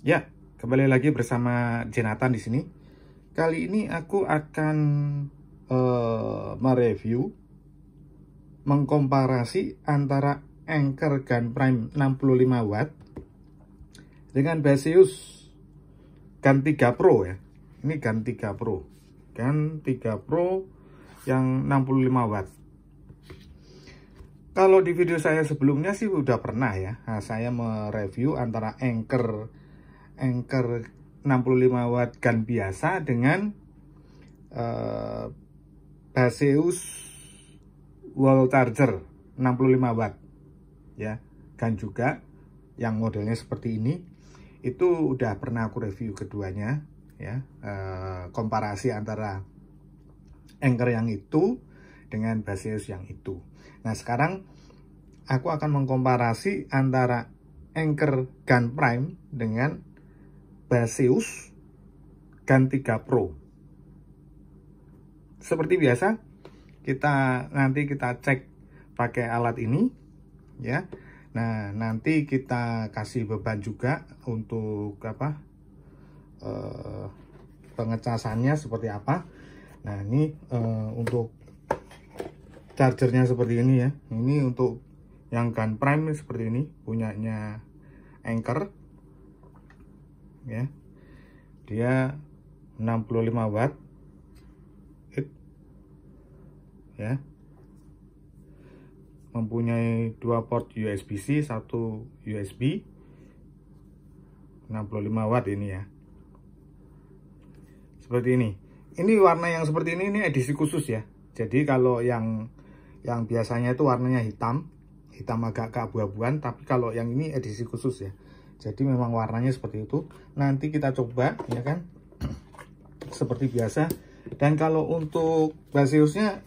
Ya, kembali lagi bersama Jenatan di sini. Kali ini aku akan uh, mereview, mengkomparasi antara Anchor Gun Prime 65 watt dengan Basius Gun 3 Pro ya. Ini Gun 3 Pro. Gun 3 Pro yang 65 watt. Kalau di video saya sebelumnya sih udah pernah ya, nah, saya mereview antara Anchor anchor 65 watt gun biasa dengan uh, Baseus wall charger 65 watt ya gun juga yang modelnya seperti ini itu udah pernah aku review keduanya ya uh, komparasi antara anchor yang itu dengan Baseus yang itu nah sekarang aku akan mengkomparasi antara anchor gun prime dengan Baseus GAN 3 Pro seperti biasa kita nanti kita cek pakai alat ini ya Nah nanti kita kasih beban juga untuk apa eh, pengecasannya seperti apa Nah ini eh, untuk chargernya seperti ini ya. Ini untuk yang gun prime seperti ini punyanya anchor ya dia 65 watt ya mempunyai dua port USB-C satu USB 65 watt ini ya seperti ini ini warna yang seperti ini ini edisi khusus ya jadi kalau yang yang biasanya itu warnanya hitam hitam agak keabu-abuan tapi kalau yang ini edisi khusus ya jadi memang warnanya seperti itu nanti kita coba ya kan seperti biasa dan kalau untuk basiusnya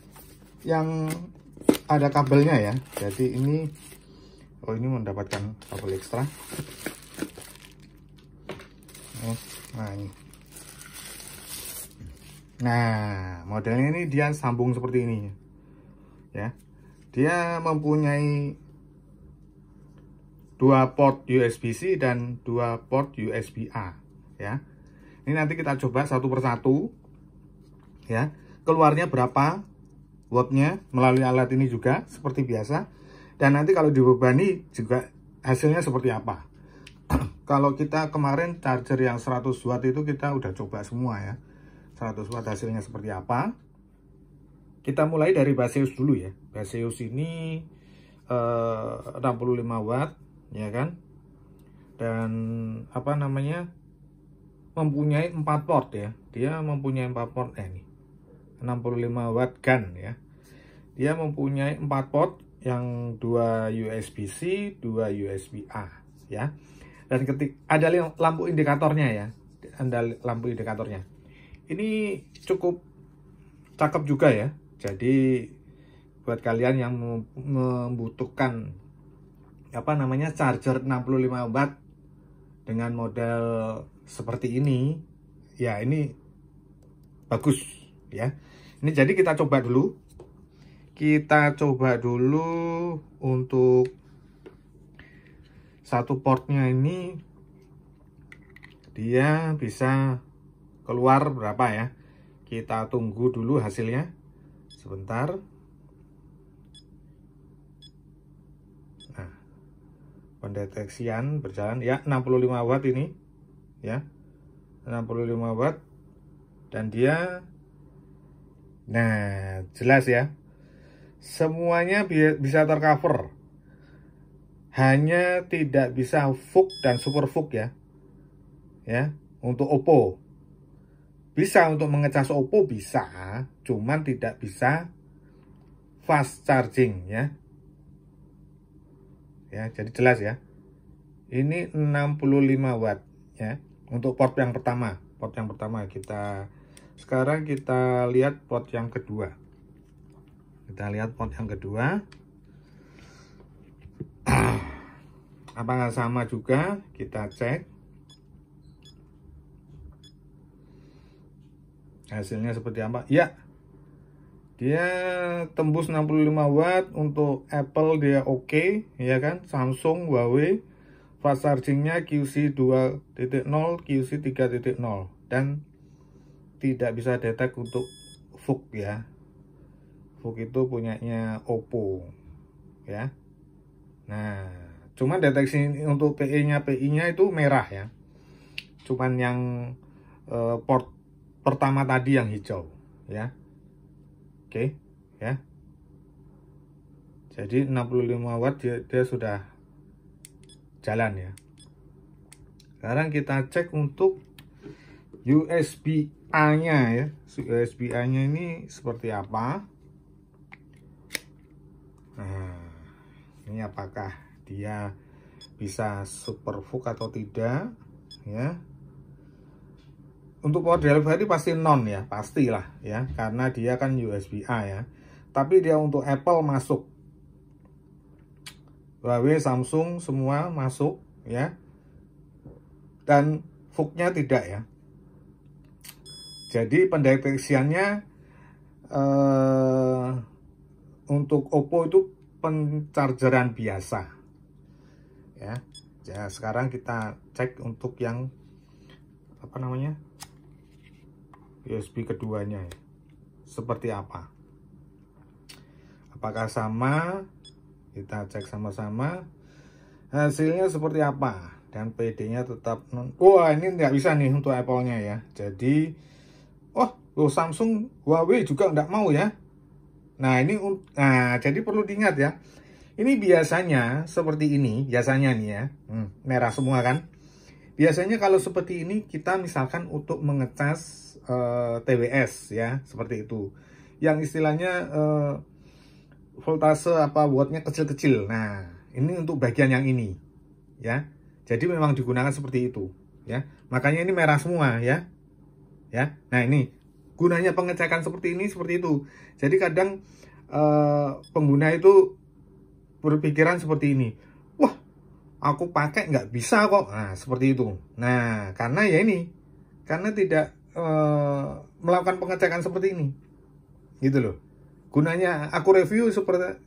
yang ada kabelnya ya jadi ini oh ini mendapatkan kabel ekstra eh, nah ini nah modelnya ini dia sambung seperti ini ya dia mempunyai dua port USB-C dan dua port USB-A ya. Ini nanti kita coba satu persatu ya. Keluarnya berapa wattnya melalui alat ini juga seperti biasa. Dan nanti kalau dibebani juga hasilnya seperti apa. kalau kita kemarin charger yang 100 watt itu kita udah coba semua ya. 100 watt hasilnya seperti apa. Kita mulai dari Baseus dulu ya. Baseus ini eh, 65 watt ya kan dan apa namanya mempunyai 4 port ya dia mempunyai 4 port eh nih 65 watt gun ya dia mempunyai 4 port yang 2 USB-C 2 USB-A ya dan ketik ada lampu indikatornya ya ada lampu indikatornya ini cukup cakep juga ya jadi buat kalian yang membutuhkan apa namanya charger 65 watt dengan model seperti ini ya ini bagus ya ini jadi kita coba dulu kita coba dulu untuk satu portnya ini dia bisa keluar berapa ya kita tunggu dulu hasilnya sebentar pendeteksian berjalan ya 65 watt ini ya 65 watt dan dia nah jelas ya semuanya bi bisa tercover hanya tidak bisa fuk dan super fuk ya ya untuk Oppo bisa untuk mengecas Oppo bisa cuman tidak bisa fast charging ya ya jadi jelas ya ini 65 watt ya untuk port yang pertama port yang pertama kita sekarang kita lihat port yang kedua kita lihat port yang kedua apakah sama juga kita cek hasilnya seperti apa ya dia tembus 65 watt untuk Apple dia oke okay, ya kan Samsung Huawei fast chargingnya QC 2.0 QC 3.0 dan tidak bisa detek untuk Fook ya Fook itu punyanya Oppo ya nah cuman deteksi untuk PE nya PI nya itu merah ya cuman yang eh, port pertama tadi yang hijau ya Oke, ya. Jadi 65 watt dia, dia sudah jalan ya. Sekarang kita cek untuk USB A-nya ya. USB A-nya ini seperti apa? Nah, ini apakah dia bisa supervook atau tidak ya? untuk power delivery pasti non ya, pastilah ya, karena dia kan USB A ya. Tapi dia untuk Apple masuk. Huawei, Samsung semua masuk ya. Dan hooknya tidak ya. Jadi pendeteksiannya eh, untuk Oppo itu pencargeran biasa. Ya. Ya, sekarang kita cek untuk yang apa namanya? USB keduanya ya. Seperti apa? Apakah sama? Kita cek sama-sama. Hasilnya seperti apa? Dan PD-nya tetap non. Wah, ini nggak bisa nih untuk Apple-nya ya. Jadi oh, lo Samsung, Huawei juga nggak mau ya. Nah, ini nah jadi perlu diingat ya. Ini biasanya seperti ini, biasanya nih ya. Hmm, merah semua kan? Biasanya kalau seperti ini kita misalkan untuk mengecas uh, eh, TWS ya seperti itu yang istilahnya uh, voltase apa wattnya kecil-kecil nah ini untuk bagian yang ini ya jadi memang digunakan seperti itu ya makanya ini merah semua ya ya nah ini gunanya pengecekan seperti ini seperti itu jadi kadang uh, pengguna itu berpikiran seperti ini wah aku pakai nggak bisa kok nah seperti itu nah karena ya ini karena tidak Eh, melakukan pengecekan seperti ini gitu loh gunanya aku review seperti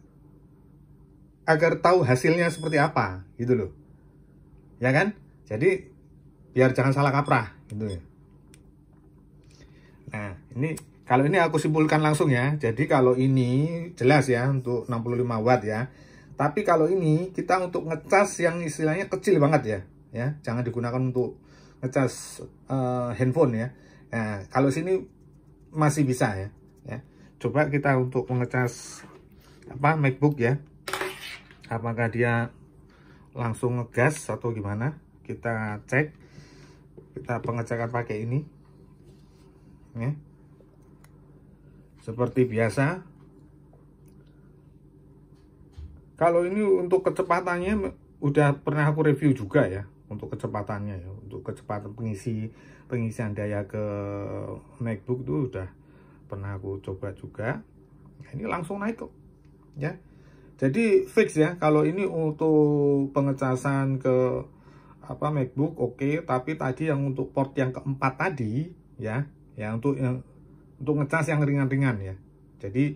agar tahu hasilnya seperti apa gitu loh ya kan jadi biar jangan salah kaprah gitu ya nah ini kalau ini aku simpulkan langsung ya jadi kalau ini jelas ya untuk 65 watt ya tapi kalau ini kita untuk ngecas yang istilahnya kecil banget ya ya jangan digunakan untuk ngecas uh, handphone ya Nah, kalau sini masih bisa ya. ya. Coba kita untuk mengecas apa MacBook ya. Apakah dia langsung ngegas atau gimana? Kita cek. Kita pengecekan pakai ini. Ya. Seperti biasa. Kalau ini untuk kecepatannya udah pernah aku review juga ya untuk kecepatannya ya untuk kecepatan pengisi pengisian daya ke MacBook itu udah pernah aku coba juga nah, ini langsung naik kok ya jadi fix ya kalau ini untuk pengecasan ke apa MacBook oke okay. tapi tadi yang untuk port yang keempat tadi ya yang untuk yang untuk ngecas yang ringan-ringan ya jadi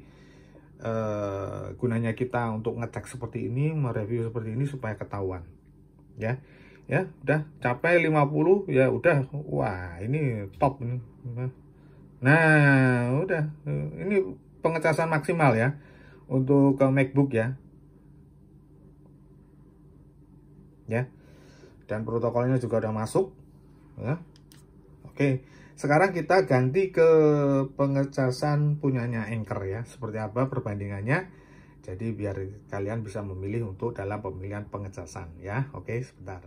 eh, gunanya kita untuk ngecek seperti ini mereview seperti ini supaya ketahuan ya ya udah capai 50 ya udah wah ini top ini nah udah ini pengecasan maksimal ya untuk ke MacBook ya ya dan protokolnya juga udah masuk ya oke sekarang kita ganti ke pengecasan punyanya Anchor ya seperti apa perbandingannya jadi biar kalian bisa memilih untuk dalam pemilihan pengecasan ya oke sebentar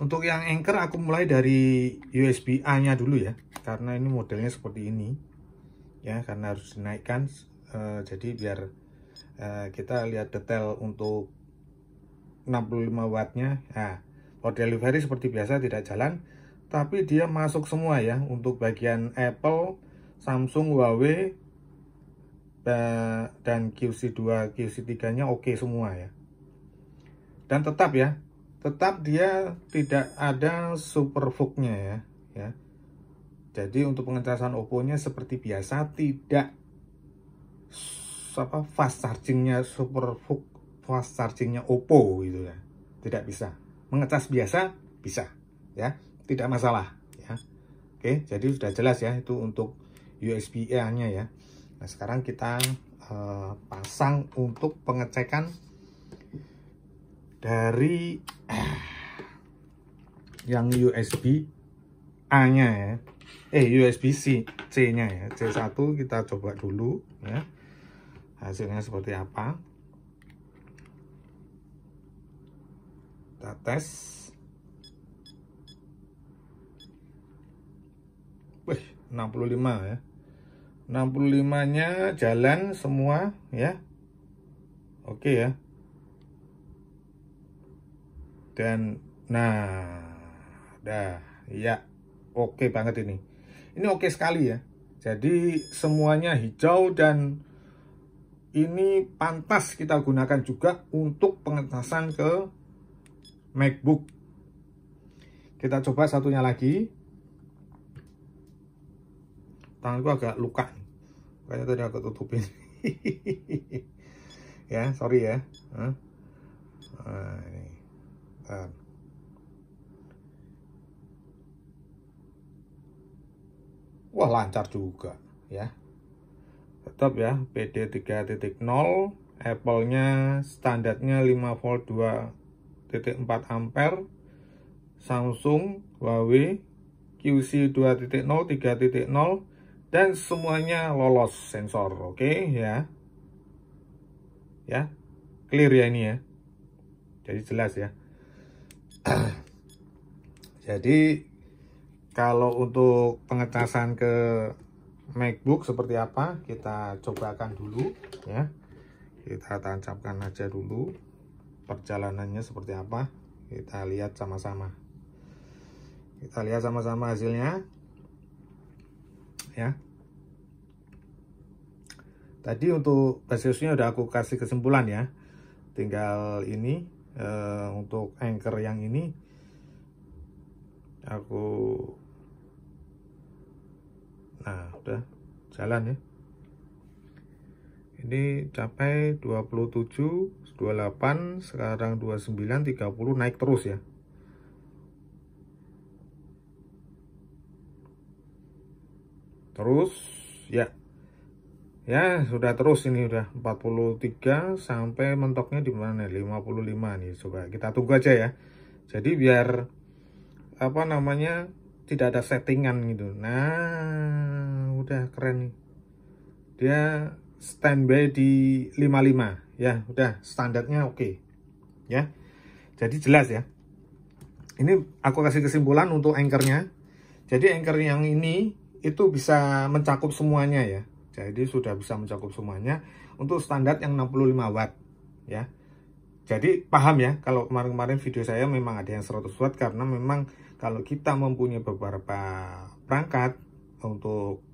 untuk yang anchor aku mulai dari USB A nya dulu ya karena ini modelnya seperti ini ya karena harus dinaikkan uh, jadi biar uh, kita lihat detail untuk 65 watt nya nah power delivery seperti biasa tidak jalan tapi dia masuk semua ya untuk bagian Apple Samsung Huawei eh, dan QC2 QC3 nya oke okay semua ya dan tetap ya tetap dia tidak ada super fooknya ya ya jadi untuk pengecasan Oppo-nya seperti biasa tidak apa fast chargingnya super fuck fast chargingnya Oppo gitu ya tidak bisa mengecas biasa bisa ya tidak masalah ya oke jadi sudah jelas ya itu untuk USB-A nya ya nah sekarang kita uh, pasang untuk pengecekan dari eh, yang USB A nya ya eh USB C ya. C nya ya C1 kita coba dulu ya hasilnya seperti apa kita tes Wih, 65 ya 65 nya jalan semua ya oke ya dan nah dah ya oke okay banget ini ini oke okay sekali ya jadi semuanya hijau dan ini pantas kita gunakan juga untuk pengetasan ke MacBook kita coba satunya lagi tanganku agak luka kayaknya tadi aku tutupin ya sorry ya nah, ini. Al-Quran wah lancar juga ya tetap ya PD 3.0 Apple-nya standarnya 5 volt 2.4 ampere Samsung, Huawei, QC 2.0, 3.0 dan semuanya lolos sensor, oke okay? ya. Ya. Clear ya ini ya. Jadi jelas ya. Jadi kalau untuk pengecasan ke MacBook seperti apa kita cobakan dulu ya. Kita tancapkan aja dulu perjalanannya seperti apa. Kita lihat sama-sama. Kita lihat sama-sama hasilnya. Ya. Tadi untuk basisnya udah aku kasih kesimpulan ya. Tinggal ini uh, untuk anchor yang ini aku nah udah jalan ya ini capai 27 28 sekarang 29 30 naik terus ya terus ya ya sudah terus ini udah 43 sampai mentoknya di mana 55 nih coba kita tunggu aja ya jadi biar apa namanya tidak ada settingan gitu nah udah keren nih dia standby di 55 ya udah standarnya oke okay. ya jadi jelas ya ini aku kasih kesimpulan untuk anchornya jadi anchor yang ini itu bisa mencakup semuanya ya jadi sudah bisa mencakup semuanya untuk standar yang 65 watt ya jadi paham ya kalau kemarin-kemarin video saya memang ada yang 100 watt karena memang kalau kita mempunyai beberapa perangkat untuk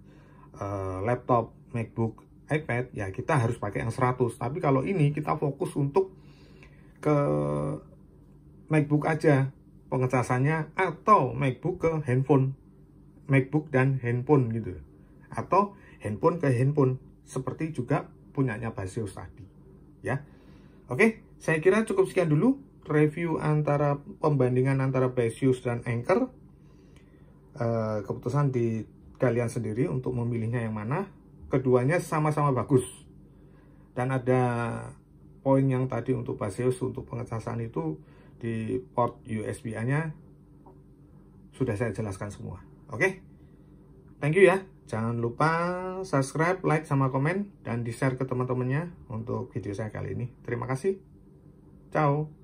uh, laptop, MacBook, iPad ya kita harus pakai yang 100 tapi kalau ini kita fokus untuk ke MacBook aja pengecasannya atau MacBook ke handphone MacBook dan handphone gitu atau handphone ke handphone seperti juga punyanya Baseus tadi ya oke saya kira cukup sekian dulu review antara pembandingan antara Baseus dan Anchor e, keputusan di kalian sendiri untuk memilihnya yang mana keduanya sama-sama bagus dan ada poin yang tadi untuk Baseus untuk pengecasan itu di port USB-nya sudah saya jelaskan semua. Oke, okay? thank you ya. Jangan lupa subscribe, like, sama komen, dan di-share ke teman-temannya untuk video saya kali ini. Terima kasih. Ciao.